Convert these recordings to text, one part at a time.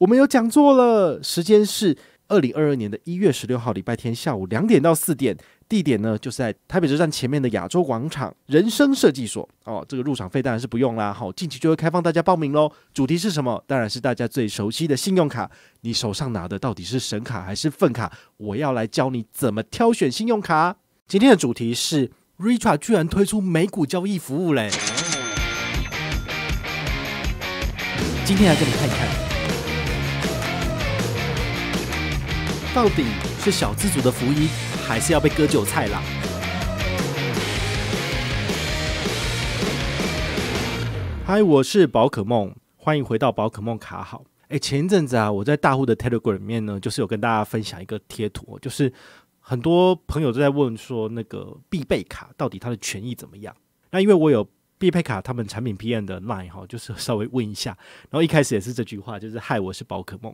我们有讲座了，时间是二零二二年的一月十六号礼拜天下午两点到四点，地点呢就是在台北车站前面的亚洲广场人生设计所哦，这个入场费当然是不用啦，好，近期就会开放大家报名喽。主题是什么？当然是大家最熟悉的信用卡，你手上拿的到底是神卡还是粪卡？我要来教你怎么挑选信用卡。今天的主题是，Rita 居然推出美股交易服务嘞，今天来给你看一看。到底是小资族的福音，还是要被割韭菜啦？嗨，我是宝可梦，欢迎回到宝可梦卡好。哎，前一阵子啊，我在大户的 Telegram 里面呢，就是有跟大家分享一个贴图，就是很多朋友都在问说，那个必备卡到底它的权益怎么样？那因为我有必配卡，他们产品 PM 的 line 哈，就是稍微问一下。然后一开始也是这句话，就是嗨，我是宝可梦，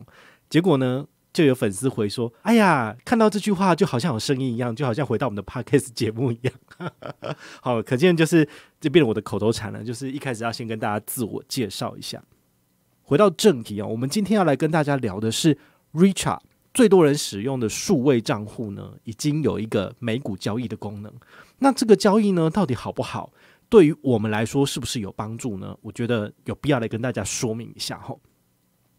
结果呢？就有粉丝回说：“哎呀，看到这句话就好像有声音一样，就好像回到我们的 podcast 节目一样。好，可见就是这变成我的口头禅了。就是一开始要先跟大家自我介绍一下。回到正题啊，我们今天要来跟大家聊的是 r i c h a r d 最多人使用的数位账户呢，已经有一个美股交易的功能。那这个交易呢，到底好不好？对于我们来说，是不是有帮助呢？我觉得有必要来跟大家说明一下。哈。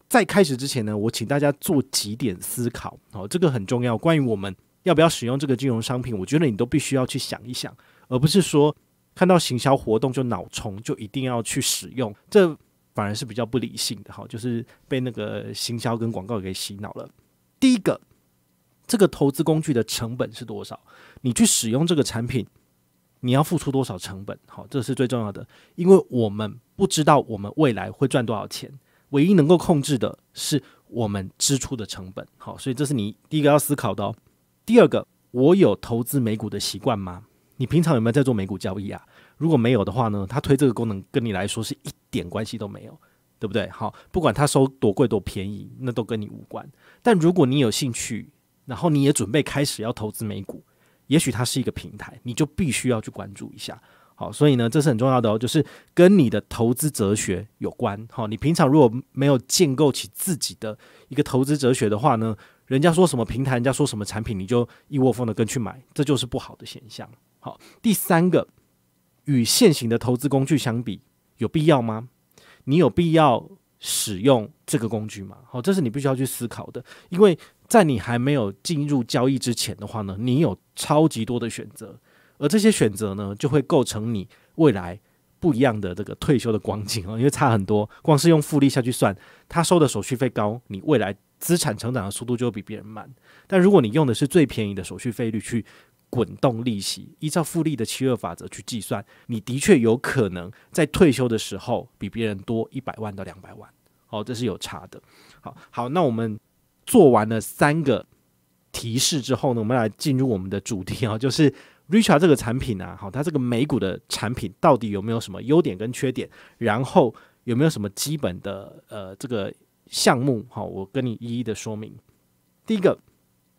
在开始之前呢，我请大家做几点思考，好，这个很重要。关于我们要不要使用这个金融商品，我觉得你都必须要去想一想，而不是说看到行销活动就脑冲，就一定要去使用，这反而是比较不理性的。好，就是被那个行销跟广告给洗脑了。第一个，这个投资工具的成本是多少？你去使用这个产品，你要付出多少成本？好，这是最重要的，因为我们不知道我们未来会赚多少钱。唯一能够控制的是我们支出的成本。好，所以这是你第一个要思考的哦。第二个，我有投资美股的习惯吗？你平常有没有在做美股交易啊？如果没有的话呢，他推这个功能跟你来说是一点关系都没有，对不对？好，不管他收多贵多便宜，那都跟你无关。但如果你有兴趣，然后你也准备开始要投资美股，也许它是一个平台，你就必须要去关注一下。好，所以呢，这是很重要的哦，就是跟你的投资哲学有关。好，你平常如果没有建构起自己的一个投资哲学的话呢，人家说什么平台，人家说什么产品，你就一窝蜂的跟去买，这就是不好的现象。好，第三个，与现行的投资工具相比，有必要吗？你有必要使用这个工具吗？好，这是你必须要去思考的，因为在你还没有进入交易之前的话呢，你有超级多的选择。而这些选择呢，就会构成你未来不一样的这个退休的光景哦，因为差很多。光是用复利下去算，他收的手续费高，你未来资产成长的速度就会比别人慢。但如果你用的是最便宜的手续费率去滚动利息，依照复利的七二法则去计算，你的确有可能在退休的时候比别人多一百万到两百万。哦，这是有差的。好好，那我们做完了三个提示之后呢，我们来进入我们的主题啊，就是。Richer 这个产品啊，好，它这个美股的产品到底有没有什么优点跟缺点？然后有没有什么基本的呃这个项目？好，我跟你一一的说明。第一个，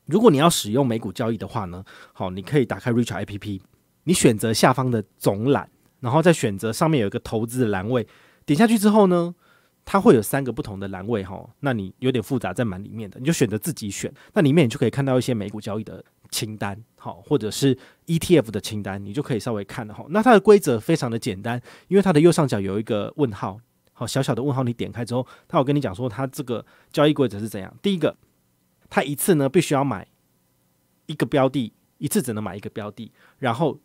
如果你要使用美股交易的话呢，好，你可以打开 r i c h a r APP，你选择下方的总览，然后再选择上面有一个投资的栏位，点下去之后呢，它会有三个不同的栏位哈，那你有点复杂在蛮里面的，你就选择自己选，那里面你就可以看到一些美股交易的。清单好，或者是 ETF 的清单，你就可以稍微看哈。那它的规则非常的简单，因为它的右上角有一个问号，好小小的问号，你点开之后，它我跟你讲说，它这个交易规则是怎样。第一个，它一次呢必须要买一个标的，一次只能买一个标的，然后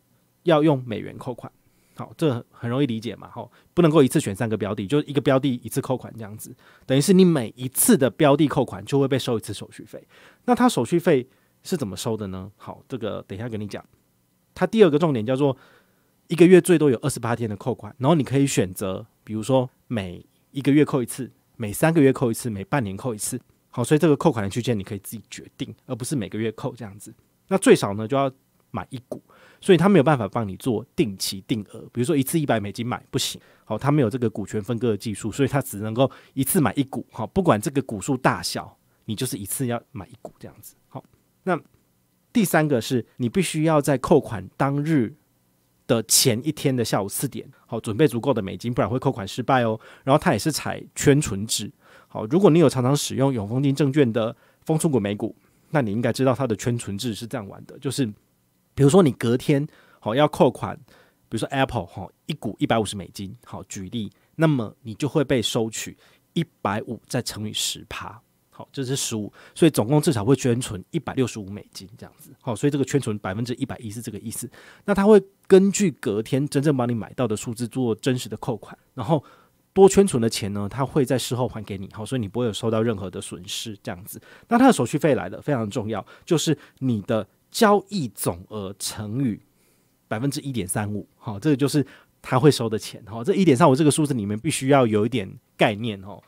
要用美元扣款。好，这很容易理解嘛，哈，不能够一次选三个标的，就一个标的一次扣款这样子，等于是你每一次的标的扣款就会被收一次手续费。那它手续费。是怎么收的呢？好，这个等一下跟你讲。它第二个重点叫做一个月最多有二十八天的扣款，然后你可以选择，比如说每一个月扣一次，每三个月扣一次，每半年扣一次。好，所以这个扣款的区间你可以自己决定，而不是每个月扣这样子。那最少呢就要买一股，所以它没有办法帮你做定期定额，比如说一次一百美金买不行。好，它没有这个股权分割的技术，所以它只能够一次买一股。好，不管这个股数大小，你就是一次要买一股这样子。好。那第三个是你必须要在扣款当日的前一天的下午四点，好准备足够的美金，不然会扣款失败哦。然后它也是采圈存制，好，如果你有常常使用永丰金证券的丰控股美股，那你应该知道它的圈存制是这样玩的，就是比如说你隔天好要扣款，比如说 Apple 哈一股一百五十美金，好举例，那么你就会被收取一百五再乘以十趴。好，这是十五，所以总共至少会捐存一百六十五美金这样子。好，所以这个圈存百分之一百一是这个意思。那他会根据隔天真正帮你买到的数字做真实的扣款，然后多圈存的钱呢，他会在事后还给你。好，所以你不会有受到任何的损失这样子。那他的手续费来的非常重要，就是你的交易总额乘以百分之一点三五。好，这个就是他会收的钱。好，这一点三五这个数字里面必须要有一点概念哦。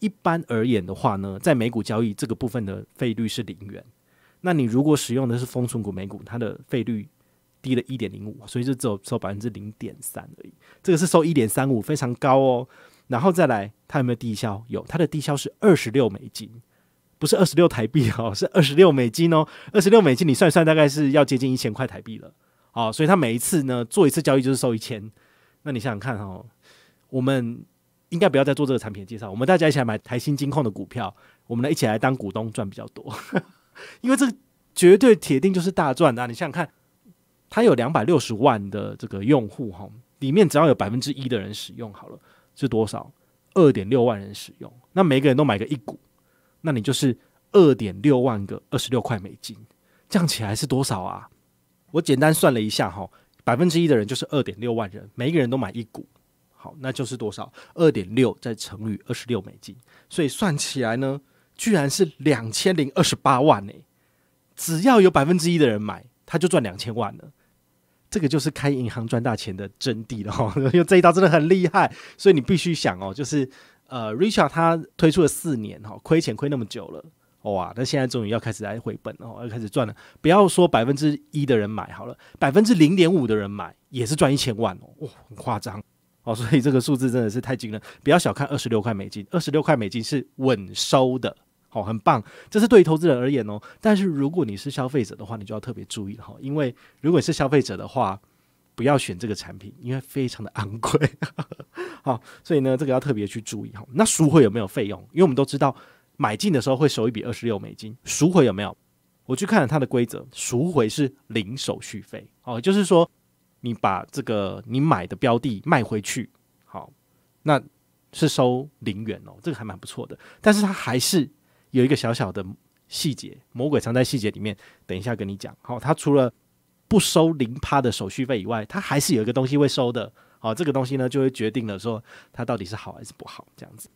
一般而言的话呢，在美股交易这个部分的费率是零元。那你如果使用的是封存股美股，它的费率低了一点零五，所以就只有收百分之零点三而已。这个是收一点三五，非常高哦。然后再来，它有没有低消？有，它的低消是二十六美金，不是二十六台币哦，是二十六美金哦。二十六美金，你算算，大概是要接近一千块台币了。好，所以它每一次呢，做一次交易就是收一千。那你想想看哈，我们。应该不要再做这个产品的介绍。我们大家一起来买台新金控的股票，我们来一起来当股东赚比较多，因为这个绝对铁定就是大赚的。你想想看，它有两百六十万的这个用户哈，里面只要有百分之一的人使用好了，是多少？二点六万人使用，那每个人都买个一股，那你就是二点六万个二十六块美金，这样起来是多少啊？我简单算了一下哈，百分之一的人就是二点六万人，每一个人都买一股。好，那就是多少？二点六再乘以二十六美金，所以算起来呢，居然是两千零二十八万呢。只要有百分之一的人买，他就赚两千万了。这个就是开银行赚大钱的真谛了哈。因为这一刀真的很厉害，所以你必须想哦，就是呃，Richard 他推出了四年哈，亏钱亏那么久了，哇，那现在终于要开始来回本了，要开始赚了。不要说百分之一的人买好了，百分之零点五的人买也是赚一千万哦，哇，很夸张。哦，所以这个数字真的是太惊人，不要小看二十六块美金，二十六块美金是稳收的，哦，很棒，这是对于投资人而言哦。但是如果你是消费者的话，你就要特别注意哈，因为如果是消费者的话，不要选这个产品，因为非常的昂贵，啊，所以呢，这个要特别去注意哈。那赎回有没有费用？因为我们都知道买进的时候会收一笔二十六美金，赎回有没有？我去看了它的规则，赎回是零手续费，哦，就是说。你把这个你买的标的卖回去，好，那是收零元哦，这个还蛮不错的。但是它还是有一个小小的细节，魔鬼藏在细节里面。等一下跟你讲，好，它除了不收零趴的手续费以外，它还是有一个东西会收的。好，这个东西呢，就会决定了说它到底是好还是不好这样子。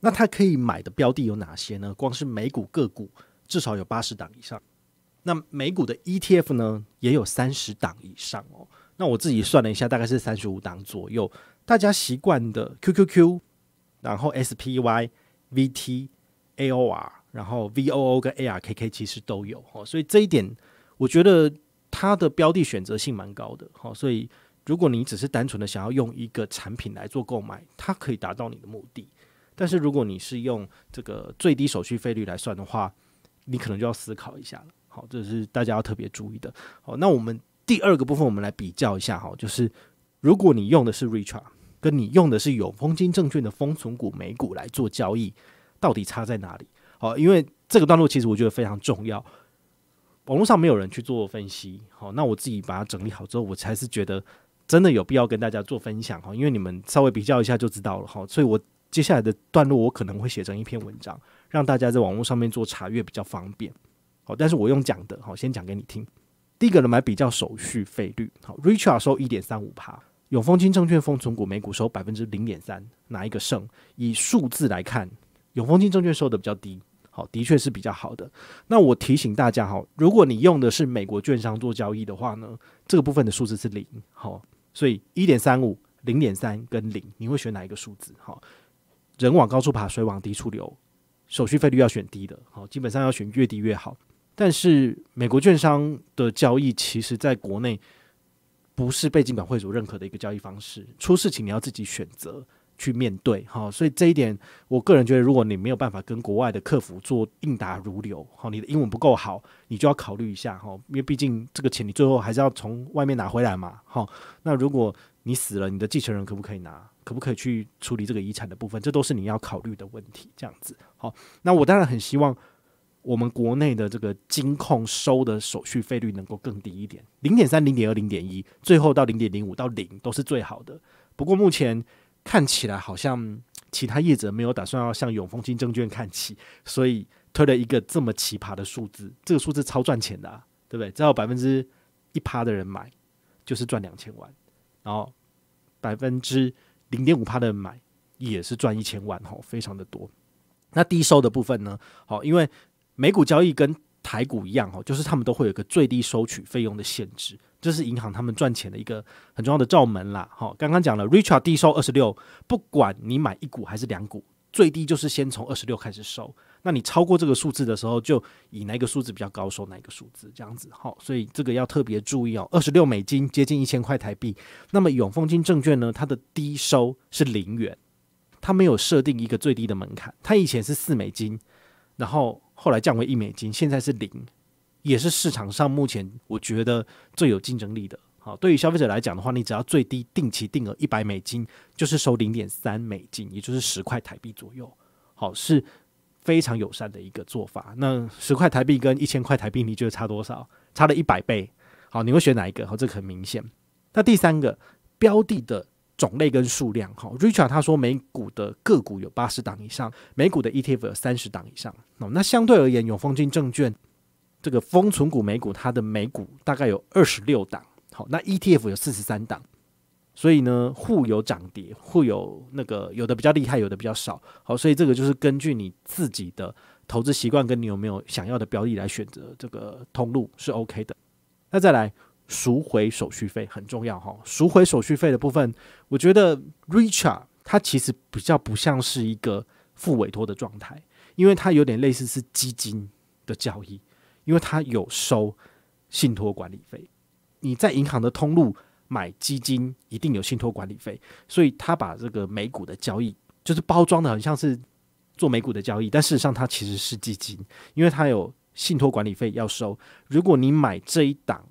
那它可以买的标的有哪些呢？光是美股个股至少有八十档以上，那美股的 ETF 呢，也有三十档以上哦。那我自己算了一下，大概是三十五档左右。大家习惯的 QQQ，然后 SPY、VT、AOR，然后 VOO 跟 ARKK 其实都有所以这一点，我觉得它的标的选择性蛮高的。所以如果你只是单纯的想要用一个产品来做购买，它可以达到你的目的。但是如果你是用这个最低手续费率来算的话，你可能就要思考一下了。好，这是大家要特别注意的。好，那我们。第二个部分，我们来比较一下哈，就是如果你用的是 r e r t 跟你用的是有丰金证券的封存股美股来做交易，到底差在哪里？好，因为这个段落其实我觉得非常重要，网络上没有人去做分析，好，那我自己把它整理好之后，我才是觉得真的有必要跟大家做分享哈，因为你们稍微比较一下就知道了哈，所以我接下来的段落我可能会写成一篇文章，让大家在网络上面做查阅比较方便，好，但是我用讲的，好，先讲给你听。第一个呢，买比较手续费率，好，Richard 收一点三五帕，永丰金证券封存股每股收百分之零点三，哪一个胜？以数字来看，永丰金证券收的比较低，好，的确是比较好的。那我提醒大家哈，如果你用的是美国券商做交易的话呢，这个部分的数字是零，好，所以一点三五、零点三跟零，你会选哪一个数字？好，人往高处爬，水往低处流，手续费率要选低的，好，基本上要选越低越好。但是美国券商的交易，其实，在国内不是被监管会所认可的一个交易方式。出事情你要自己选择去面对，哈。所以这一点，我个人觉得，如果你没有办法跟国外的客服做应答如流，哈，你的英文不够好，你就要考虑一下，哈。因为毕竟这个钱你最后还是要从外面拿回来嘛，哈。那如果你死了，你的继承人可不可以拿？可不可以去处理这个遗产的部分？这都是你要考虑的问题。这样子，好。那我当然很希望。我们国内的这个金控收的手续费率能够更低一点，零点三、零点二、零点一，最后到零点零五到零都是最好的。不过目前看起来好像其他业者没有打算要向永丰金证券看齐，所以推了一个这么奇葩的数字。这个数字超赚钱的，对不对？只要百分之一趴的人买，就是赚两千万；然后百分之零点五趴的人买，也是赚一千万。哈，非常的多。那低收的部分呢？好，因为美股交易跟台股一样哦，就是他们都会有一个最低收取费用的限制，这是银行他们赚钱的一个很重要的罩门啦。好，刚刚讲了，Richard 低收二十六，不管你买一股还是两股，最低就是先从二十六开始收。那你超过这个数字的时候，就以哪个数字比较高收哪个数字，这样子。好，所以这个要特别注意哦，二十六美金接近一千块台币。那么永丰金证券呢，它的低收是零元，它没有设定一个最低的门槛。它以前是四美金，然后。后来降为一美金，现在是零，也是市场上目前我觉得最有竞争力的。好，对于消费者来讲的话，你只要最低定期定额一百美金，就是收零点三美金，也就是十块台币左右。好，是非常友善的一个做法。那十块台币跟一千块台币你觉得差多少？差了一百倍。好，你会选哪一个？好，这很明显。那第三个标的的。种类跟数量，哈，Richard 他说美股的个股有八十档以上，美股的 ETF 有三十档以上。哦，那相对而言，永丰金证券这个封存股美股，它的美股大概有二十六档，好，那 ETF 有四十三档。所以呢，互有涨跌，互有那个有的比较厉害，有的比较少，好，所以这个就是根据你自己的投资习惯，跟你有没有想要的标的来选择这个通路是 OK 的。那再来。赎回手续费很重要哈，赎回手续费的部分，我觉得 Richard 他其实比较不像是一个负委托的状态，因为他有点类似是基金的交易，因为他有收信托管理费。你在银行的通路买基金一定有信托管理费，所以他把这个美股的交易就是包装的很像是做美股的交易，但事实上它其实是基金，因为它有信托管理费要收。如果你买这一档。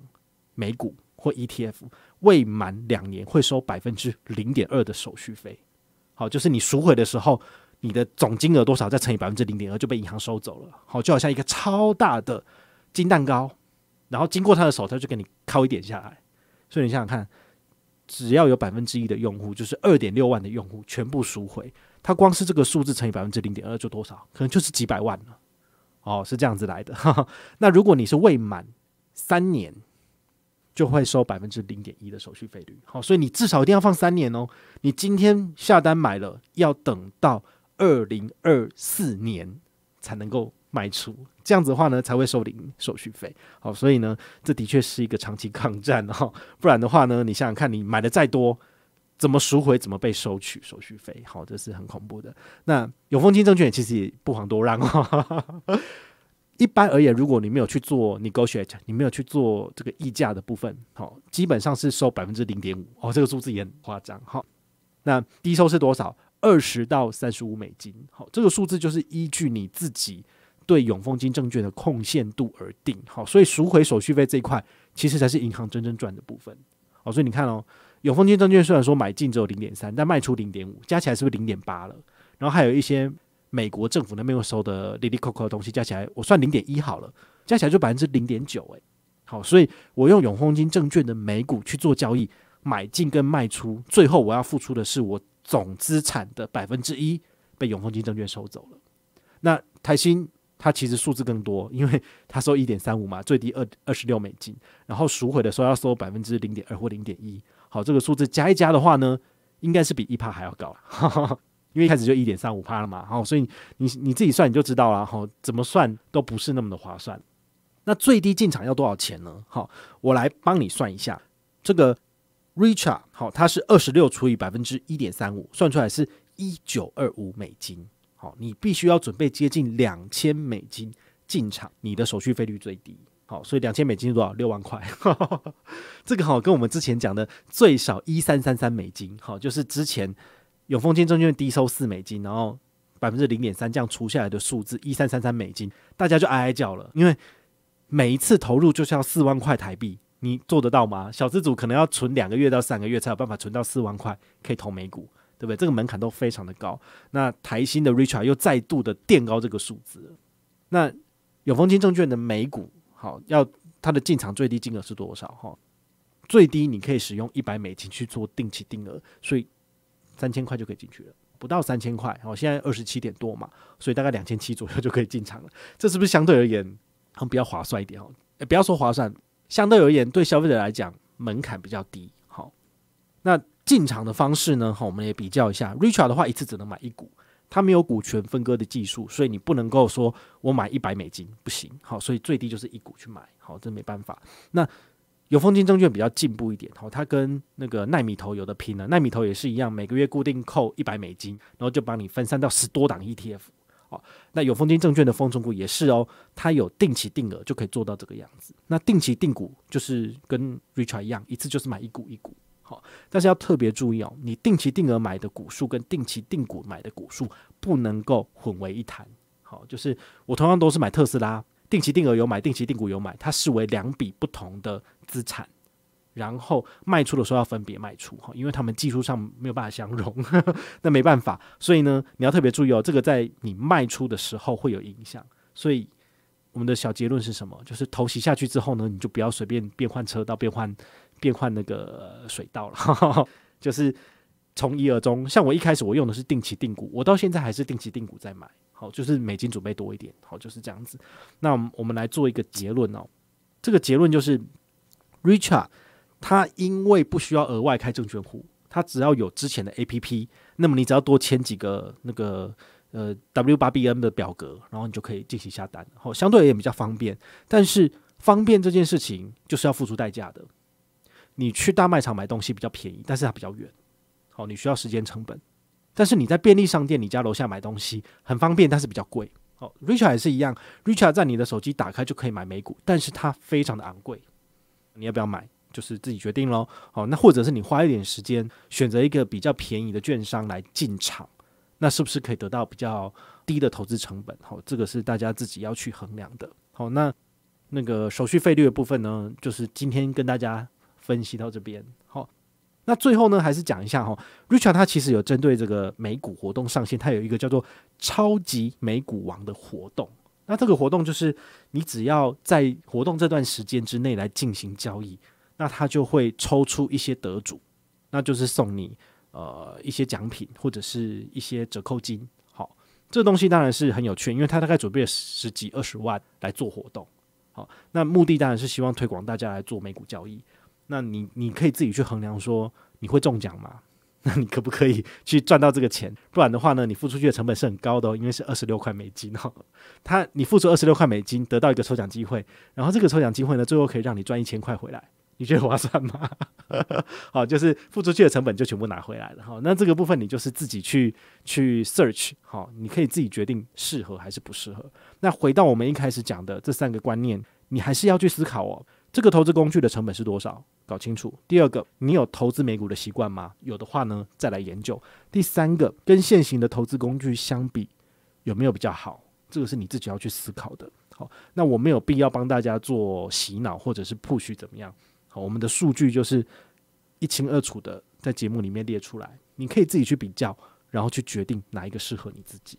美股或 ETF 未满两年，会收百分之零点二的手续费。好，就是你赎回的时候，你的总金额多少，再乘以百分之零点二，就被银行收走了。好，就好像一个超大的金蛋糕，然后经过他的手，他就给你敲一点下来。所以你想想看，只要有百分之一的用户，就是二点六万的用户全部赎回，他光是这个数字乘以百分之零点二，就多少？可能就是几百万了。哦，是这样子来的。那如果你是未满三年，就会收百分之零点一的手续费率，好，所以你至少一定要放三年哦。你今天下单买了，要等到二零二四年才能够卖出，这样子的话呢，才会收零手续费。好，所以呢，这的确是一个长期抗战哈，不然的话呢，你想想看，你买的再多，怎么赎回，怎么被收取手续费？好，这是很恐怖的。那永丰金证券其实也不妨多让哦。一般而言，如果你没有去做 negotiate，你没有去做这个溢价的部分，好，基本上是收百分之零点五哦，这个数字也很夸张，好，那低收是多少？二十到三十五美金，好，这个数字就是依据你自己对永丰金证券的贡献度而定，好，所以赎回手续费这一块其实才是银行真正赚的部分，哦，所以你看哦，永丰金证券虽然说买进只有零点三，但卖出零点五，加起来是不是零点八了？然后还有一些。美国政府那边收的利利扣扣的东西加起来，我算零点一好了，加起来就百分之零点九诶，好，所以我用永丰金证券的美股去做交易，买进跟卖出，最后我要付出的是我总资产的百分之一被永丰金证券收走了。那台新它其实数字更多，因为它收一点三五嘛，最低二二十六美金，然后赎回的时候要收百分之零点二或零点一。好，这个数字加一加的话呢，应该是比一帕还要高。因为一开始就一点三五趴了嘛，好，所以你你自己算你就知道了，好，怎么算都不是那么的划算。那最低进场要多少钱呢？好，我来帮你算一下，这个 Richard 好，它是二十六除以百分之一点三五，算出来是一九二五美金。好，你必须要准备接近两千美金进场，你的手续费率最低。好，所以两千美金是多少？六万块。这个好跟我们之前讲的最少一三三三美金，好，就是之前。永丰金证券低收四美金，然后百分之零点三这样除下来的数字一三三三美金，大家就唉唉叫了，因为每一次投入就是要四万块台币，你做得到吗？小资主可能要存两个月到三个月才有办法存到四万块可以投美股，对不对？这个门槛都非常的高。那台新的 r i c h a r d 又再度的垫高这个数字，那永丰金证券的美股好要它的进场最低金额是多少？哈，最低你可以使用一百美金去做定期定额，所以。三千块就可以进去了，不到三千块。好，现在二十七点多嘛，所以大概两千七左右就可以进场了。这是不是相对而言很比较划算一点？哈，不要说划算，相对而言对消费者来讲门槛比较低。好，那进场的方式呢？好，我们也比较一下。Richard 的话，一次只能买一股，他没有股权分割的技术，所以你不能够说我买一百美金不行。好，所以最低就是一股去买。好，这没办法。那有丰金证券比较进步一点，哦，它跟那个奈米头有的拼了，奈米头也是一样，每个月固定扣一百美金，然后就帮你分散到十多档 ETF。哦，那有丰金证券的风存股也是哦，它有定期定额就可以做到这个样子。那定期定股就是跟 Richard 一样，一次就是买一股一股。好，但是要特别注意哦，你定期定额买的股数跟定期定股买的股数不能够混为一谈。好，就是我同样都是买特斯拉。定期定额有买，定期定股有买，它视为两笔不同的资产，然后卖出的时候要分别卖出哈，因为他们技术上没有办法相融，那没办法，所以呢，你要特别注意哦，这个在你卖出的时候会有影响。所以我们的小结论是什么？就是投袭下去之后呢，你就不要随便变换车道、变换、变换那个水道了，就是。从一而终，像我一开始我用的是定期定股，我到现在还是定期定股在买，好，就是美金准备多一点，好，就是这样子。那我们我们来做一个结论哦，这个结论就是，Richard 他因为不需要额外开证券户，他只要有之前的 APP，那么你只要多签几个那个呃 W 八 BN 的表格，然后你就可以进行下单，好，相对而言比较方便。但是方便这件事情就是要付出代价的，你去大卖场买东西比较便宜，但是它比较远。哦，你需要时间成本，但是你在便利商店、你家楼下买东西很方便，但是比较贵。哦，Richard 也是一样，Richard 在你的手机打开就可以买美股，但是它非常的昂贵，你要不要买，就是自己决定喽。哦，那或者是你花一点时间选择一个比较便宜的券商来进场，那是不是可以得到比较低的投资成本？好，这个是大家自己要去衡量的。好，那那个手续费率的部分呢，就是今天跟大家分析到这边。好。那最后呢，还是讲一下哈，Richard 他其实有针对这个美股活动上线，他有一个叫做“超级美股王”的活动。那这个活动就是，你只要在活动这段时间之内来进行交易，那他就会抽出一些得主，那就是送你呃一些奖品或者是一些折扣金。好，这个东西当然是很有趣，因为他大概准备了十几二十万来做活动。好，那目的当然是希望推广大家来做美股交易。那你你可以自己去衡量说你会中奖吗？那你可不可以去赚到这个钱？不然的话呢，你付出去的成本是很高的哦，因为是二十六块美金哦。他你付出二十六块美金得到一个抽奖机会，然后这个抽奖机会呢，最后可以让你赚一千块回来，你觉得划算吗？好，就是付出去的成本就全部拿回来了哈。那这个部分你就是自己去去 search 好，你可以自己决定适合还是不适合。那回到我们一开始讲的这三个观念，你还是要去思考哦。这个投资工具的成本是多少？搞清楚。第二个，你有投资美股的习惯吗？有的话呢，再来研究。第三个，跟现行的投资工具相比，有没有比较好？这个是你自己要去思考的。好，那我没有必要帮大家做洗脑或者是 push 怎么样？好，我们的数据就是一清二楚的，在节目里面列出来，你可以自己去比较，然后去决定哪一个适合你自己。